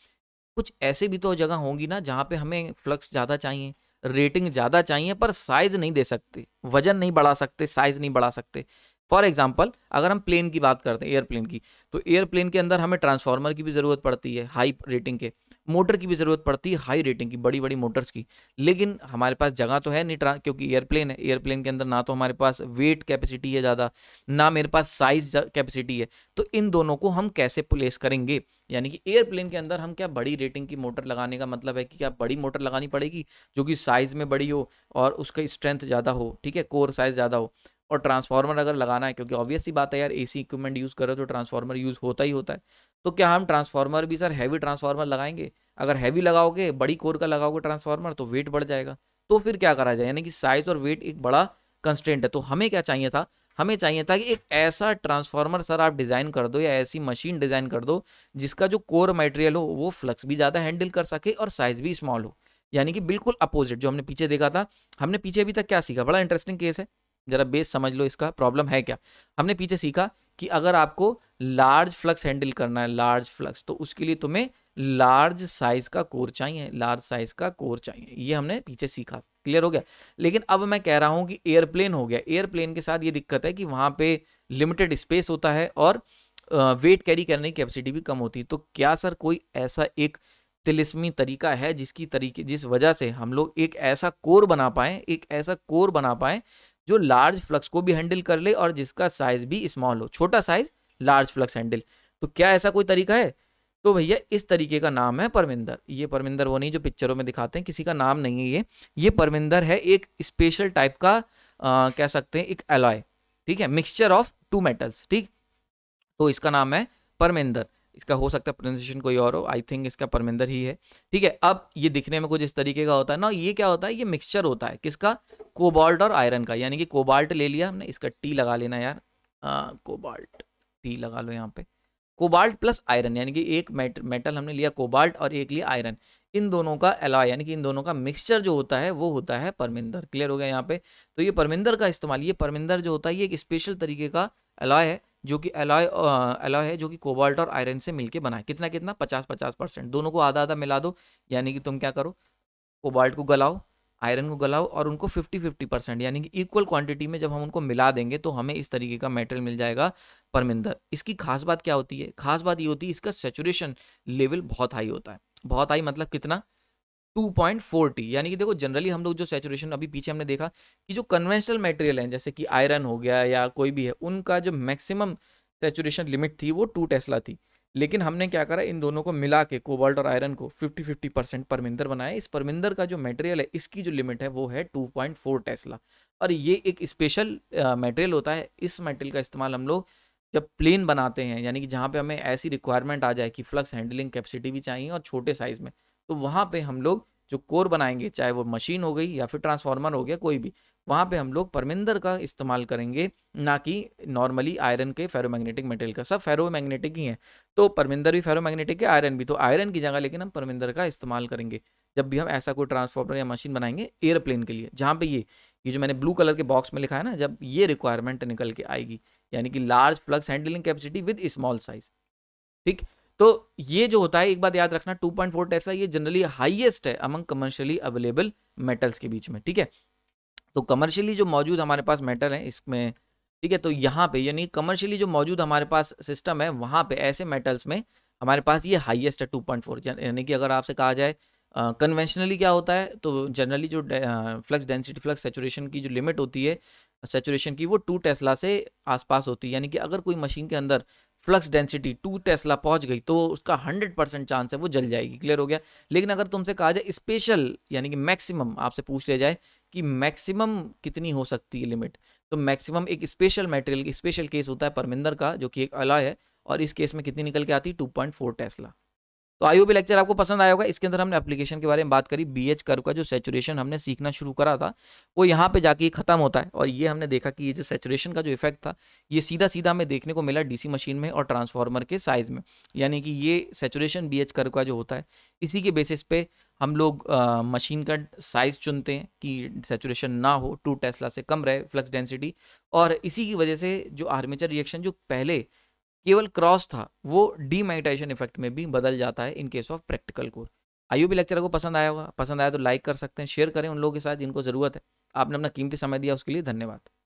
कुछ ऐसे भी तो जगह होंगी ना जहाँ पे हमें फ्लक्स ज़्यादा चाहिए रेटिंग ज़्यादा चाहिए पर साइज नहीं दे सकते वजन नहीं बढ़ा सकते साइज नहीं बढ़ा सकते फॉर एग्जाम्पल अगर हम प्लेन की बात करते हैं एयरप्लेन की तो एयरप्लेन के अंदर हमें ट्रांसफार्मर की भी ज़रूरत पड़ती है हाई रेटिंग के मोटर की भी ज़रूरत पड़ती है हाई रेटिंग की बड़ी बड़ी मोटर्स की लेकिन हमारे पास जगह तो है नहीं ट्रा क्योंकि एयरप्लेन है एयरप्लेन के अंदर ना तो हमारे पास वेट कैपेसिटी है ज़्यादा ना मेरे पास साइज कैपेसिटी है तो इन दोनों को हम कैसे प्लेस करेंगे यानी कि एयरप्लेन के अंदर हम क्या बड़ी रेटिंग की मोटर लगाने का मतलब है कि क्या बड़ी मोटर लगानी पड़ेगी जो कि साइज़ में बड़ी हो और उसका स्ट्रेंथ ज़्यादा हो ठीक है कोर साइज़ ज़्यादा हो और ट्रांसफार्मर अगर लगाना है क्योंकि ऑब्वियस सी बात है यार एसी इक्विपमेंट यूज़ करो तो ट्रांसफार्मर यूज़ होता ही होता है तो क्या हम ट्रांसफार्मर भी सर हैवी ट्रांसफार्मर लगाएंगे अगर हैवी लगाओगे बड़ी कोर का लगाओगे ट्रांसफार्मर तो वेट बढ़ जाएगा तो फिर क्या करा जाए यानी कि साइज और वेट एक बड़ा कंस्टेंट है तो हमें क्या चाहिए था हमें चाहिए था कि एक ऐसा ट्रांसफार्मर सर आप डिज़ाइन कर दो या ऐसी मशीन डिज़ाइन कर दो जिसका जो कोर मटेरियल हो वो फ्लक्स भी ज़्यादा हैंडल कर सके और साइज़ भी स्मॉल हो यानी कि बिल्कुल अपोजिट जो हमने पीछे देखा था हमने पीछे अभी तक क्या सीखा बड़ा इंटरेस्टिंग केस है ज़रा बेस समझ लो इसका प्रॉब्लम है क्या हमने पीछे सीखा कि अगर आपको लार्ज फ्लक्स हैंडल करना है लार्ज फ्लक्स तो उसके लिए तुम्हें लार्ज साइज का कोर चाहिए लार्ज साइज का कोर चाहिए ये हमने पीछे सीखा क्लियर हो गया लेकिन अब मैं कह रहा हूँ कि एयरप्लेन हो गया एयरप्लेन के साथ ये दिक्कत है कि वहाँ पे लिमिटेड स्पेस होता है और वेट कैरी करने की कैपेसिटी भी कम होती है तो क्या सर कोई ऐसा एक तिलिस्मी तरीका है जिसकी तरीके जिस वजह से हम लोग एक ऐसा कोर बना पाएँ एक ऐसा कोर बना पाएँ जो लार्ज फ्लक्स को भी हैंडल कर ले और जिसका साइज भी स्मॉल हो छोटा साइज लार्ज फ्लक्स हैंडल तो क्या ऐसा कोई तरीका है तो भैया इस तरीके का नाम है परमिंदर ये परमिंदर वो नहीं जो पिक्चरों में दिखाते हैं किसी का नाम नहीं है ये ये परमिंदर है एक स्पेशल टाइप का आ, कह सकते हैं एक एलॉय ठीक है मिक्सचर ऑफ टू मेटल्स ठीक तो इसका नाम है परमिंदर इसका हो सकता है प्रोनाउंसिएशन कोई और हो आई थिंक इसका परमिंदर ही है ठीक है अब ये दिखने में कुछ इस तरीके का होता है ना ये क्या होता है ये मिक्सचर होता है किसका कोबाल्ट और आयरन का यानी कि कोबाल्ट ले लिया हमने इसका टी लगा लेना यार कोबाल्ट टी लगा लो यहाँ पे कोबाल्ट प्लस आयरन यानी कि एक मेट, मेटल हमने लिया कोबाल्ट और एक लिया आयरन इन दोनों का एलॉय यानी कि इन दोनों का मिक्सचर जो होता है वो होता है परमिंदर क्लियर हो गया यहाँ पे तो ये परमिंदर का इस्तेमाल ये परमिंदर जो होता है ये एक स्पेशल तरीके का एलॉय है जो कि एलॉय एलॉय है जो कि कोबाल्ट और आयरन से मिलके बना है कितना कितना पचास पचास परसेंट दोनों को आधा आधा मिला दो यानी कि तुम क्या करो कोबाल्ट को गलाओ आयरन को गलाओ और उनको फिफ्टी फिफ्टी परसेंट यानी कि इक्वल क्वांटिटी में जब हम उनको मिला देंगे तो हमें इस तरीके का मेटेरियल मिल जाएगा परमिंदर इसकी खास बात क्या होती है खास बात ये होती है इसका सेचुरेशन लेवल बहुत हाई होता है बहुत हाई मतलब कितना 2.40 यानी कि देखो जनरली हम लोग जो सेचुरेशन अभी पीछे हमने देखा कि जो कन्वेंशनल मटेरियल हैं जैसे कि आयरन हो गया या कोई भी है उनका जो मैक्सिमम सेचुरेशन लिमिट थी वो टू टेस्ला थी लेकिन हमने क्या करा इन दोनों को मिला के कोबाल्ट और आयरन को 50 50 परसेंट परमिंदर बनाया इस परमिंदर का जो मटेरियल है इसकी जो लिमिट है वो है 2.4 टेस्ला और ये एक स्पेशल मटेरियल होता है इस मटेरियल का इस्तेमाल हम लोग जब प्लेन बनाते हैं यानी कि जहाँ पे हमें ऐसी रिक्वायरमेंट आ जाए कि फ्लक्स हैंडलिंग कैपेसिटी भी चाहिए और छोटे साइज़ में तो वहाँ पे हम लोग जो कोर बनाएंगे चाहे वो मशीन हो गई या फिर ट्रांसफार्मर हो गया कोई भी वहाँ पे हम लोग परमिंदर का इस्तेमाल करेंगे ना कि नॉर्मली आयरन के फेरोमैग्नेटिक मटेरियल का सब फेरोमैग्नेटिक ही है तो परमिंदर भी फेरोमैग्नेटिक है आयरन भी तो आयरन की जगह लेकिन हम परमिंदर का इस्तेमाल करेंगे जब भी हम ऐसा कोई ट्रांसफार्मर या मशीन बनाएंगे एयरप्लेन के लिए जहाँ पे ये ये जो मैंने ब्लू कलर के बॉक्स में लिखा है ना जब ये रिक्वायरमेंट निकल के आएगी यानी कि large flux handling capacity with small size ठीक तो ये जो होता है एक बात याद रखना 2.4 टेस्ला ये जनरली हाईएस्ट है अमंग कमर्शियली अवेलेबल मेटल्स के बीच में ठीक है तो कमर्शियली जो मौजूद हमारे पास मेटल है इसमें ठीक है तो यहाँ पे यानी कमर्शियली जो मौजूद हमारे पास सिस्टम है वहाँ पे ऐसे मेटल्स में हमारे पास ये हाईएस्ट है 2.4 यानी कि अगर आपसे कहा जाए कन्वेंशनली uh, क्या होता है तो जनरली जो फ्लक्स डेंसिटी फ्लक्स सेचुरेशन की जो लिमिट होती है सेचुरेशन की वो टू टेस्ला से आसपास होती है यानी कि अगर कोई मशीन के अंदर फ्लक्स डेंसिटी टू टेस्ला पहुंच गई तो उसका हंड्रेड परसेंट चांस है वो जल जाएगी क्लियर हो गया लेकिन अगर तुमसे कहा जाए स्पेशल यानी कि मैक्सिमम आपसे पूछ लिया जाए कि मैक्सिमम कितनी हो सकती है लिमिट तो मैक्सिमम एक स्पेशल मटेरियल स्पेशल केस होता है परमिंदर का जो कि एक अला है और इस केस में कितनी निकल के आती है टू पॉइंट फोर टेस्ला तो आई भी लेक्चर आपको पसंद आया होगा इसके अंदर हमने एप्लीकेशन के बारे में बात करी बी एच कर्व का जो सेचुरेशन हमने सीखना शुरू करा था वो यहाँ पे जाके खत्म होता है और ये हमने देखा कि ये जो सेचुरेशन का जो इफेक्ट था ये सीधा सीधा हमें देखने को मिला डीसी मशीन में और ट्रांसफार्मर के साइज में यानी कि ये सेचुरेशन बी एच कर्व का जो होता है इसी के बेसिस पे हम लोग मशीन का साइज़ चुनते हैं कि सेचुरेशन ना हो टू टेस्ला से कम रहे फ्लक्स डेंसिटी और इसी की वजह से जो आर्मेचर रिएक्शन जो पहले केवल क्रॉस था वो डीमाइटाइजेशन इफेक्ट में भी बदल जाता है in case of practical cores आई भी लेक्चर को पसंद आया होगा पसंद आया तो लाइक कर सकते हैं शेयर करें उन लोगों के साथ जिनको ज़रूरत है आपने अपना कीमती समय दिया उसके लिए धन्यवाद